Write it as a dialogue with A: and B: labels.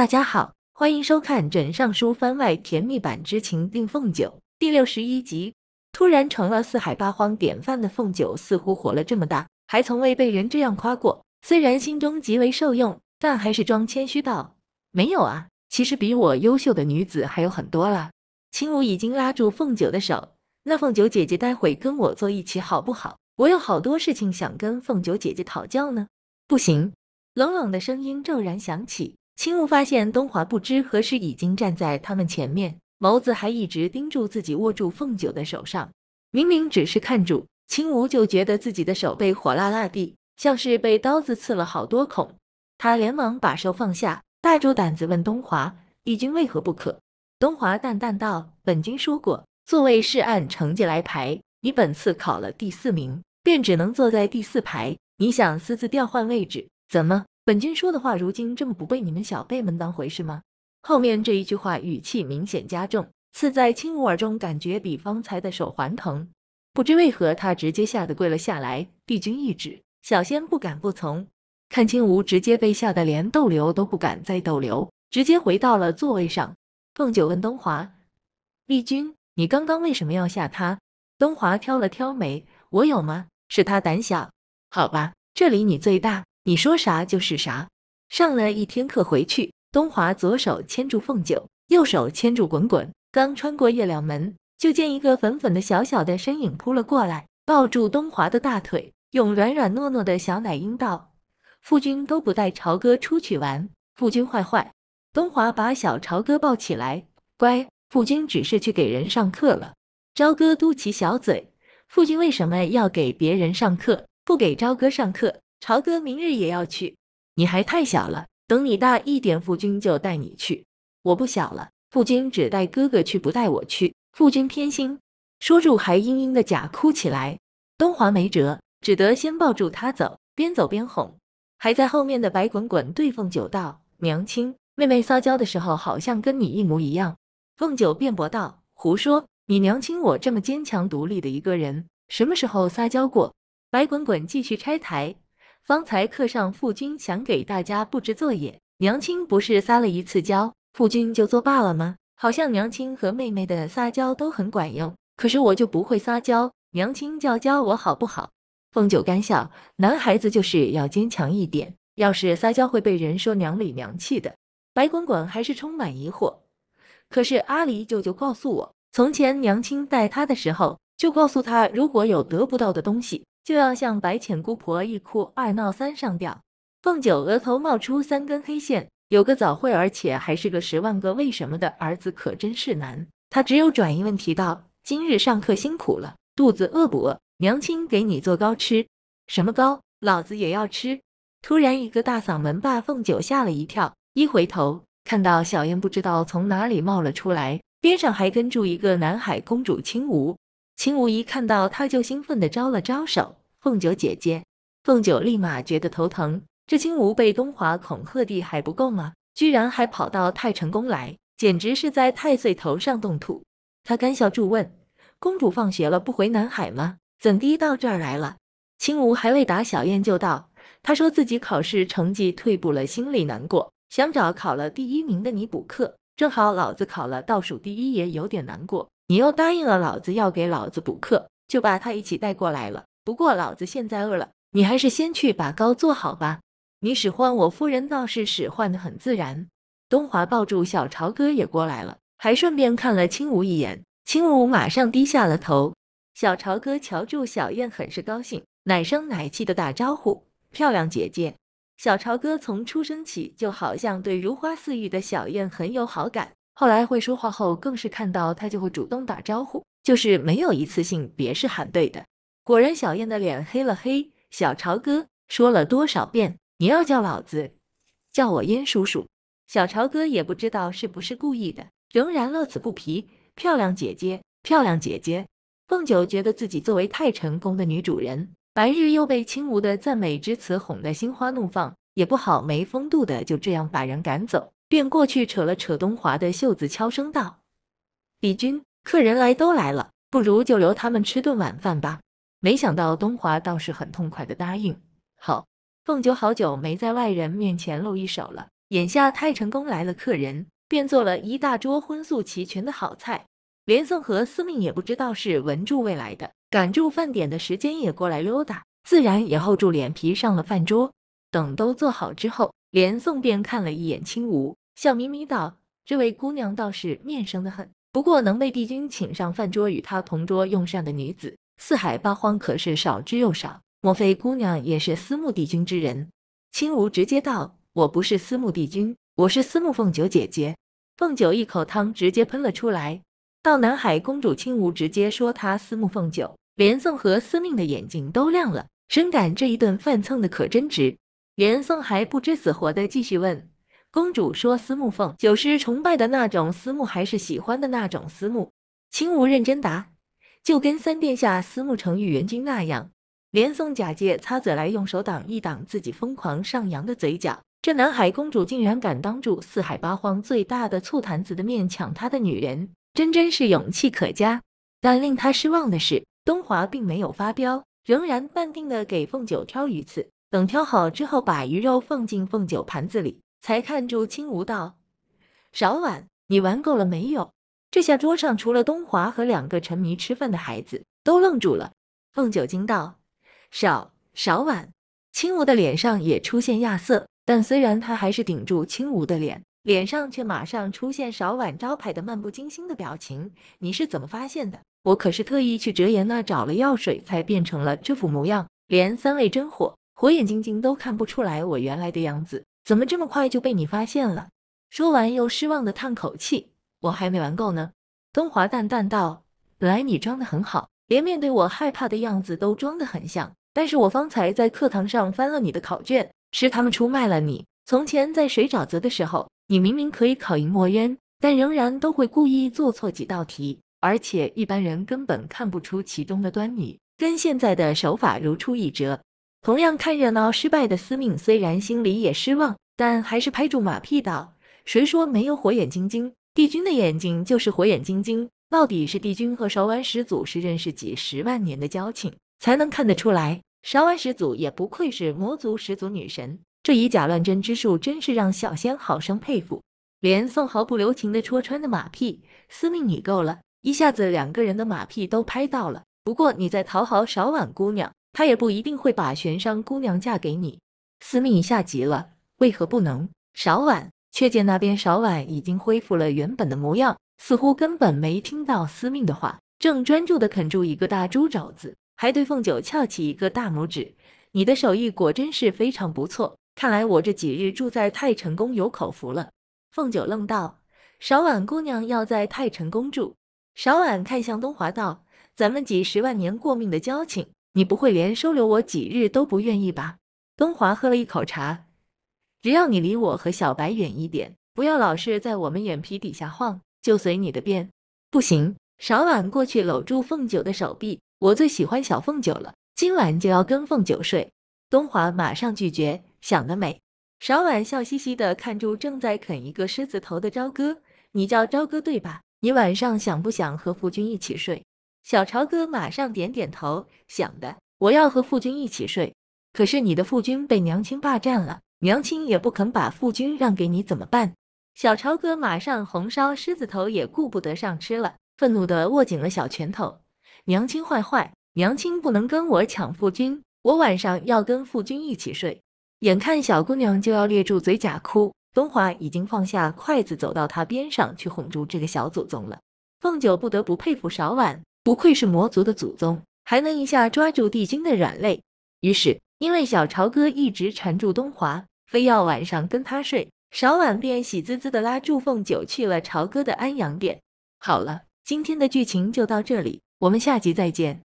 A: 大家好，欢迎收看《枕上书》番外甜蜜版之情定凤九第六十一集。突然成了四海八荒典范的凤九，似乎活了这么大，还从未被人这样夸过。虽然心中极为受用，但还是装谦虚道：“没有啊，其实比我优秀的女子还有很多啦。”青舞已经拉住凤九的手，那凤九姐姐，待会跟我坐一起好不好？我有好多事情想跟凤九姐姐讨教呢。不行，冷冷的声音骤然响起。青雾发现东华不知何时已经站在他们前面，眸子还一直盯住自己握住凤九的手上。明明只是看住，青雾就觉得自己的手被火辣辣的，像是被刀子刺了好多孔。他连忙把手放下，大着胆子问东华：“已军为何不可？”东华淡淡道：“本君说过，座位是按成绩来排，你本次考了第四名，便只能坐在第四排。你想私自调换位置，怎么？”本君说的话，如今这么不被你们小辈们当回事吗？后面这一句话语气明显加重，刺在青无耳中，感觉比方才的手还疼。不知为何，他直接吓得跪了下来，帝君一指，小仙不敢不从。看青无直接被吓得连逗留都不敢再逗留，直接回到了座位上。凤九问东华：“帝君，你刚刚为什么要吓他？”东华挑了挑眉：“我有吗？是他胆小，好吧，这里你最大。”你说啥就是啥。上了一天课回去，东华左手牵住凤九，右手牵住滚滚，刚穿过月亮门，就见一个粉粉的小小的身影扑了过来，抱住东华的大腿，用软软糯糯的小奶音道：“父君都不带朝哥出去玩，父君坏坏。”东华把小朝哥抱起来，乖，父君只是去给人上课了。朝哥嘟起小嘴，父君为什么要给别人上课，不给朝哥上课？朝哥明日也要去，你还太小了，等你大一点，父君就带你去。我不小了，父君只带哥哥去，不带我去。父君偏心，说住还嘤嘤的假哭起来。东华没辙，只得先抱住他走，边走边哄。还在后面的白滚滚对凤九道：“娘亲，妹妹撒娇的时候好像跟你一模一样。”凤九辩驳道：“胡说，你娘亲我这么坚强独立的一个人，什么时候撒娇过？”白滚滚继续拆台。刚才课上，父君想给大家布置作业，娘亲不是撒了一次娇，父君就作罢了吗？好像娘亲和妹妹的撒娇都很管用，可是我就不会撒娇，娘亲教教我好不好？凤九干笑，男孩子就是要坚强一点，要是撒娇会被人说娘里娘气的。白滚滚还是充满疑惑，可是阿离舅舅告诉我，从前娘亲带他的时候，就告诉他如果有得不到的东西。就要像白浅姑婆一哭二闹三上吊，凤九额头冒出三根黑线。有个早会，而且还是个十万个为什么的儿子，可真是难。他只有转移问题道：“今日上课辛苦了，肚子饿不饿？娘亲给你做糕吃。什么糕？老子也要吃。突然一个大嗓门把凤九吓了一跳，一回头看到小燕不知道从哪里冒了出来，边上还跟住一个南海公主青舞。青无一看到他，就兴奋地招了招手。凤九姐姐，凤九立马觉得头疼。这青无被东华恐吓地还不够吗？居然还跑到太成宫来，简直是在太岁头上动土。他干笑住问：“公主放学了不回南海吗？怎的到这儿来了？”青无还未打小燕就道：“他说自己考试成绩退步了，心里难过，想找考了第一名的你补课。正好老子考了倒数第一，也有点难过。”你又答应了老子要给老子补课，就把他一起带过来了。不过老子现在饿了，你还是先去把糕做好吧。你使唤我夫人倒是使唤的很自然。东华抱住小朝哥也过来了，还顺便看了青舞一眼。青舞马上低下了头。小朝哥瞧住小燕，很是高兴，奶声奶气的打招呼：“漂亮姐姐。”小朝哥从出生起就好像对如花似玉的小燕很有好感。后来会说话后，更是看到他就会主动打招呼，就是没有一次性别是喊对的。果然，小燕的脸黑了黑。小潮哥说了多少遍，你要叫老子，叫我燕叔叔。小潮哥也不知道是不是故意的，仍然乐此不疲。漂亮姐姐，漂亮姐姐。凤九觉得自己作为太成功的女主人，白日又被青芜的赞美之词哄得心花怒放，也不好没风度的就这样把人赶走。便过去扯了扯东华的袖子，悄声道：“李军，客人来都来了，不如就留他们吃顿晚饭吧。”没想到东华倒是很痛快的答应。好，凤九好久没在外人面前露一手了，眼下太成功来了客人，便做了一大桌荤素齐全的好菜。连宋和司命也不知道是文住未来的，赶住饭点的时间也过来溜达，自然也厚住脸皮上了饭桌。等都做好之后。连宋便看了一眼青芜，笑眯眯道：“这位姑娘倒是面生的很，不过能被帝君请上饭桌与他同桌用膳的女子，四海八荒可是少之又少。莫非姑娘也是司慕帝君之人？”青芜直接道：“我不是司慕帝君，我是司慕凤九姐姐。”凤九一口汤直接喷了出来。到南海公主青芜直接说她司慕凤九，连宋和司命的眼睛都亮了，深感这一顿饭蹭的可真值。连宋还不知死活的继续问公主说：“司慕凤九师崇拜的那种司慕，还是喜欢的那种司慕？”青无认真答：“就跟三殿下司慕成玉元君那样。”连宋假借擦嘴来用手挡一挡自己疯狂上扬的嘴角。这南海公主竟然敢当着四海八荒最大的醋坛子的面抢他的女人，真真是勇气可嘉。但令他失望的是，东华并没有发飙，仍然淡定的给凤九挑鱼刺。等挑好之后，把鱼肉放进凤九盘子里，才看住青芜道：“少婉，你玩够了没有？”这下桌上除了东华和两个沉迷吃饭的孩子，都愣住了。凤九惊道：“少少婉！”青芜的脸上也出现亚瑟，但虽然他还是顶住青芜的脸，脸上却马上出现少婉招牌的漫不经心的表情。“你是怎么发现的？我可是特意去折颜那找了药水，才变成了这副模样，连三味真火。”火眼金睛都看不出来我原来的样子，怎么这么快就被你发现了？说完又失望的叹口气，我还没玩够呢。东华淡淡道：“本来你装的很好，连面对我害怕的样子都装得很像。但是我方才在课堂上翻了你的考卷，是他们出卖了你。从前在水沼泽的时候，你明明可以考赢墨渊，但仍然都会故意做错几道题，而且一般人根本看不出其中的端倪，跟现在的手法如出一辙。”同样看热闹失败的司命，虽然心里也失望，但还是拍住马屁道：“谁说没有火眼金睛？帝君的眼睛就是火眼金睛。到底是帝君和韶婉始祖是认识几十万年的交情，才能看得出来。韶婉始祖也不愧是魔族始祖女神，这以假乱真之术，真是让小仙好生佩服。”连宋毫不留情的戳穿的马屁：“司命，你够了！一下子两个人的马屁都拍到了。不过你在讨好韶婉姑娘。”他也不一定会把玄商姑娘嫁给你。司命一下急了，为何不能？少婉却见那边少婉已经恢复了原本的模样，似乎根本没听到司命的话，正专注的啃住一个大猪肘子，还对凤九翘起一个大拇指：“你的手艺果真是非常不错，看来我这几日住在太成宫有口福了。”凤九愣道：“少婉姑娘要在太成宫住？”少婉看向东华道：“咱们几十万年过命的交情。”你不会连收留我几日都不愿意吧？东华喝了一口茶，只要你离我和小白远一点，不要老是在我们眼皮底下晃，就随你的便。不行，少婉过去搂住凤九的手臂，我最喜欢小凤九了，今晚就要跟凤九睡。东华马上拒绝，想得美。少婉笑嘻嘻的看住正在啃一个狮子头的朝歌，你叫朝歌对吧？你晚上想不想和夫君一起睡？小朝哥马上点点头，想的，我要和父君一起睡。可是你的父君被娘亲霸占了，娘亲也不肯把父君让给你，怎么办？小朝哥马上红烧狮子头也顾不得上吃了，愤怒的握紧了小拳头。娘亲坏坏，娘亲不能跟我抢父君，我晚上要跟父君一起睡。眼看小姑娘就要咧住嘴假哭，东华已经放下筷子走到她边上去哄住这个小祖宗了。凤九不得不佩服勺婉。不愧是魔族的祖宗，还能一下抓住帝君的软肋。于是，因为小朝哥一直缠住东华，非要晚上跟他睡，少婉便喜滋滋的拉祝凤九去了朝哥的安阳殿。好了，今天的剧情就到这里，我们下集再见。